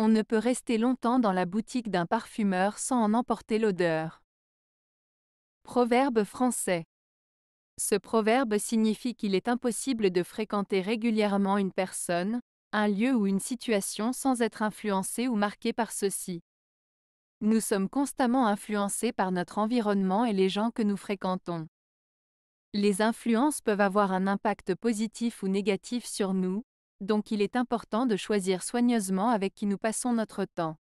on ne peut rester longtemps dans la boutique d'un parfumeur sans en emporter l'odeur. Proverbe français. Ce proverbe signifie qu'il est impossible de fréquenter régulièrement une personne, un lieu ou une situation sans être influencé ou marqué par ceci. Nous sommes constamment influencés par notre environnement et les gens que nous fréquentons. Les influences peuvent avoir un impact positif ou négatif sur nous, donc il est important de choisir soigneusement avec qui nous passons notre temps.